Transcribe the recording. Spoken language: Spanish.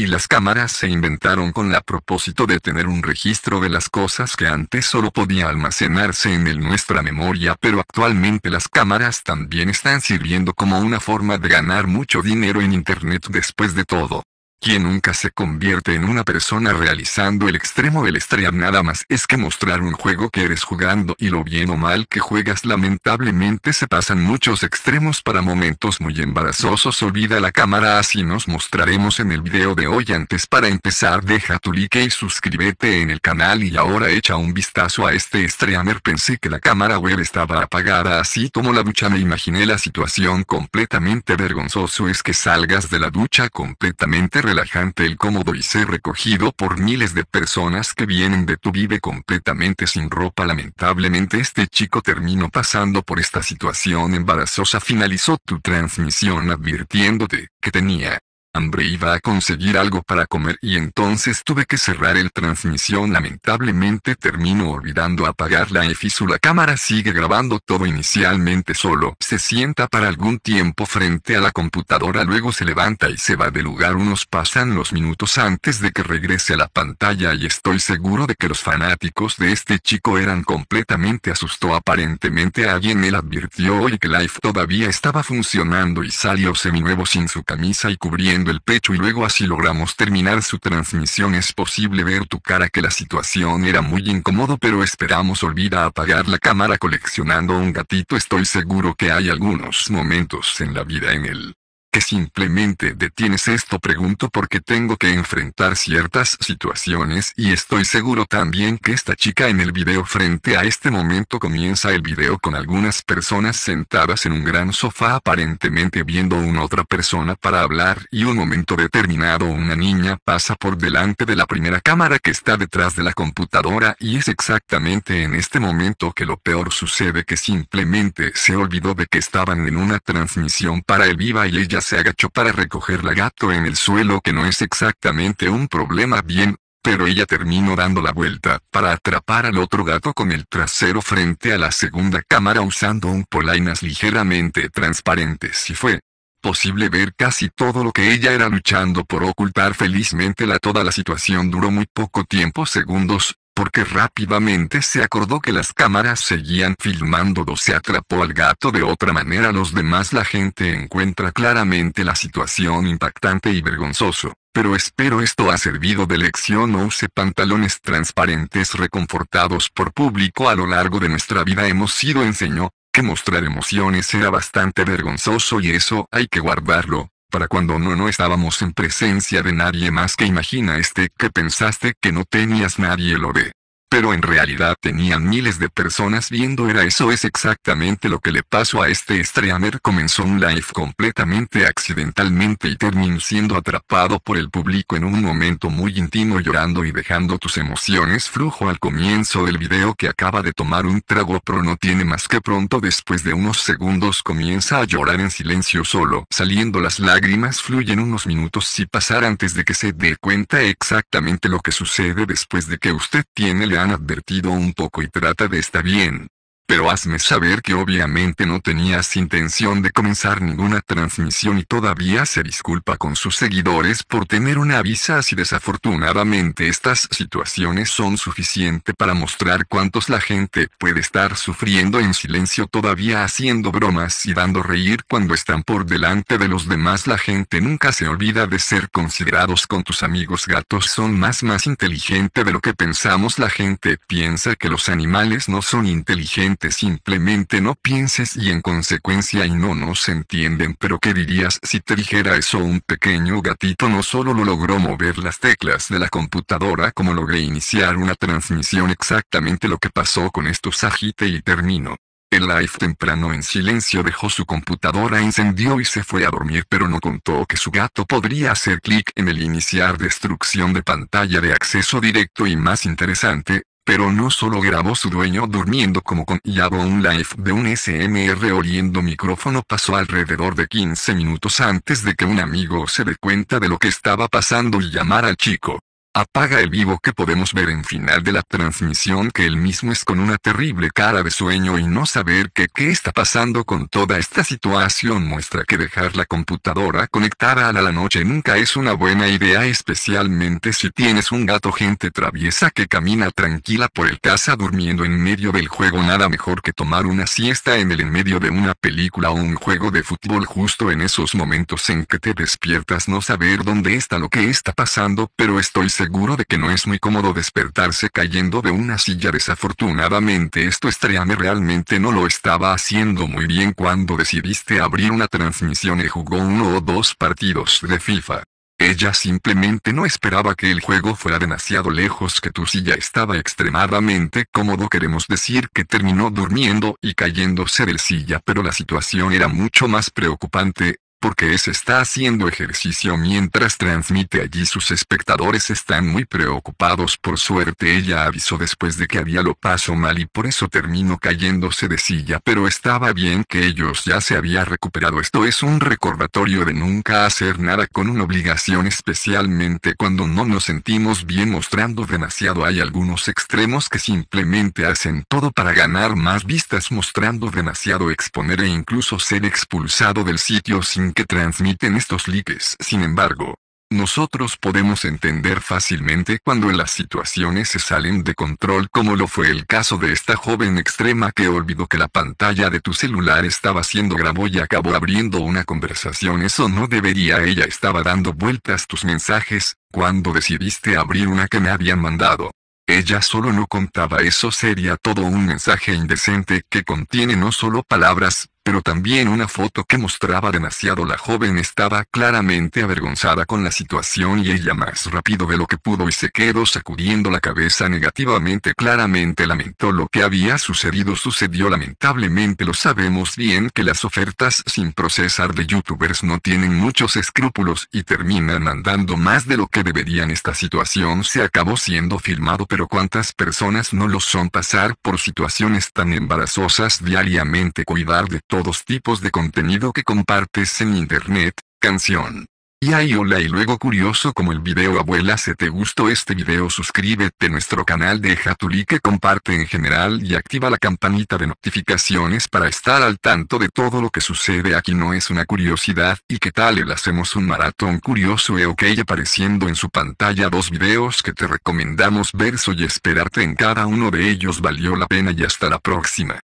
y las cámaras se inventaron con la propósito de tener un registro de las cosas que antes solo podía almacenarse en el nuestra memoria, pero actualmente las cámaras también están sirviendo como una forma de ganar mucho dinero en Internet después de todo. Quien nunca se convierte en una persona realizando el extremo del stream nada más es que mostrar un juego que eres jugando y lo bien o mal que juegas lamentablemente se pasan muchos extremos para momentos muy embarazosos olvida la cámara así nos mostraremos en el video de hoy antes para empezar deja tu like y suscríbete en el canal y ahora echa un vistazo a este streamer pensé que la cámara web estaba apagada así tomo la ducha me imaginé la situación completamente vergonzoso es que salgas de la ducha completamente relajante el cómodo y ser recogido por miles de personas que vienen de tu vive completamente sin ropa. Lamentablemente este chico terminó pasando por esta situación embarazosa. Finalizó tu transmisión advirtiéndote que tenía hambre iba a conseguir algo para comer y entonces tuve que cerrar el transmisión. Lamentablemente termino olvidando apagar la EFISU. La cámara sigue grabando todo inicialmente solo. Se sienta para algún tiempo frente a la computadora, luego se levanta y se va del lugar. Unos pasan los minutos antes de que regrese a la pantalla y estoy seguro de que los fanáticos de este chico eran completamente asustó. Aparentemente alguien él advirtió hoy que Life todavía estaba funcionando y salió seminuevo sin su camisa y cubriendo el pecho y luego así logramos terminar su transmisión. Es posible ver tu cara que la situación era muy incómodo pero esperamos olvida apagar la cámara coleccionando un gatito. Estoy seguro que hay algunos momentos en la vida en él que simplemente detienes esto pregunto porque tengo que enfrentar ciertas situaciones y estoy seguro también que esta chica en el video frente a este momento comienza el video con algunas personas sentadas en un gran sofá aparentemente viendo una otra persona para hablar y un momento determinado una niña pasa por delante de la primera cámara que está detrás de la computadora y es exactamente en este momento que lo peor sucede que simplemente se olvidó de que estaban en una transmisión para el viva y ella se agachó para recoger la gato en el suelo que no es exactamente un problema bien, pero ella terminó dando la vuelta para atrapar al otro gato con el trasero frente a la segunda cámara usando un polainas ligeramente transparentes y fue posible ver casi todo lo que ella era luchando por ocultar felizmente la toda la situación duró muy poco tiempo segundos, porque rápidamente se acordó que las cámaras seguían filmando o Se atrapó al gato de otra manera. Los demás la gente encuentra claramente la situación impactante y vergonzoso. Pero espero esto ha servido de lección. No use pantalones transparentes reconfortados por público. A lo largo de nuestra vida hemos sido enseñó que mostrar emociones era bastante vergonzoso y eso hay que guardarlo, para cuando no no estábamos en presencia de nadie más que imagina este que pensaste que no tenías nadie lo ve. Pero en realidad tenían miles de personas viendo era eso es exactamente lo que le pasó a este streamer comenzó un live completamente accidentalmente y terminó siendo atrapado por el público en un momento muy íntimo llorando y dejando tus emociones flujo al comienzo del video que acaba de tomar un trago pero no tiene más que pronto después de unos segundos comienza a llorar en silencio solo saliendo las lágrimas fluyen unos minutos si pasar antes de que se dé cuenta exactamente lo que sucede después de que usted tiene la han advertido un poco y trata de estar bien, pero hazme saber que obviamente no tenías intención de comenzar ninguna transmisión y todavía se disculpa con sus seguidores por tener una visa Así desafortunadamente estas situaciones son suficiente para mostrar cuántos la gente puede estar sufriendo en silencio todavía haciendo bromas y dando reír cuando están por delante de los demás la gente nunca se olvida de ser considerados con tus amigos gatos son más más inteligente de lo que pensamos la gente piensa que los animales no son inteligentes simplemente no pienses y en consecuencia y no nos entienden pero qué dirías si te dijera eso un pequeño gatito no solo lo logró mover las teclas de la computadora como logré iniciar una transmisión exactamente lo que pasó con esto agite y termino. El live temprano en silencio dejó su computadora encendió y se fue a dormir pero no contó que su gato podría hacer clic en el iniciar destrucción de pantalla de acceso directo y más interesante, pero no solo grabó su dueño durmiendo como con Yabo un live de un SMR oliendo micrófono pasó alrededor de 15 minutos antes de que un amigo se dé cuenta de lo que estaba pasando y llamar al chico. Apaga el vivo que podemos ver en final de la transmisión que el mismo es con una terrible cara de sueño y no saber que qué está pasando con toda esta situación muestra que dejar la computadora conectada a la noche nunca es una buena idea especialmente si tienes un gato gente traviesa que camina tranquila por el casa durmiendo en medio del juego nada mejor que tomar una siesta en el en medio de una película o un juego de fútbol justo en esos momentos en que te despiertas no saber dónde está lo que está pasando pero estoy seguro de que no es muy cómodo despertarse cayendo de una silla. Desafortunadamente esto estreame realmente no lo estaba haciendo muy bien cuando decidiste abrir una transmisión y jugó uno o dos partidos de FIFA. Ella simplemente no esperaba que el juego fuera demasiado lejos que tu silla estaba extremadamente cómodo queremos decir que terminó durmiendo y cayéndose del silla pero la situación era mucho más preocupante, porque ese está haciendo ejercicio mientras transmite allí sus espectadores están muy preocupados por suerte ella avisó después de que había lo paso mal y por eso terminó cayéndose de silla pero estaba bien que ellos ya se había recuperado esto es un recordatorio de nunca hacer nada con una obligación especialmente cuando no nos sentimos bien mostrando demasiado hay algunos extremos que simplemente hacen todo para ganar más vistas mostrando demasiado exponer e incluso ser expulsado del sitio sin que transmiten estos likes Sin embargo, nosotros podemos entender fácilmente cuando las situaciones se salen de control como lo fue el caso de esta joven extrema que olvidó que la pantalla de tu celular estaba siendo grabó y acabó abriendo una conversación. Eso no debería. Ella estaba dando vueltas tus mensajes, cuando decidiste abrir una que me habían mandado. Ella solo no contaba eso sería todo un mensaje indecente que contiene no solo palabras, pero también una foto que mostraba demasiado la joven estaba claramente avergonzada con la situación y ella más rápido de lo que pudo y se quedó sacudiendo la cabeza negativamente claramente lamentó lo que había sucedido sucedió lamentablemente lo sabemos bien que las ofertas sin procesar de youtubers no tienen muchos escrúpulos y terminan mandando más de lo que deberían esta situación se acabó siendo filmado pero cuántas personas no lo son pasar por situaciones tan embarazosas diariamente cuidar de todo Dos tipos de contenido que compartes en internet, canción. Y ahí hola y luego curioso como el video abuela se te gustó este video suscríbete a nuestro canal deja tu like comparte en general y activa la campanita de notificaciones para estar al tanto de todo lo que sucede aquí no es una curiosidad y qué tal el hacemos un maratón curioso e ok apareciendo en su pantalla dos videos que te recomendamos ver y esperarte en cada uno de ellos valió la pena y hasta la próxima.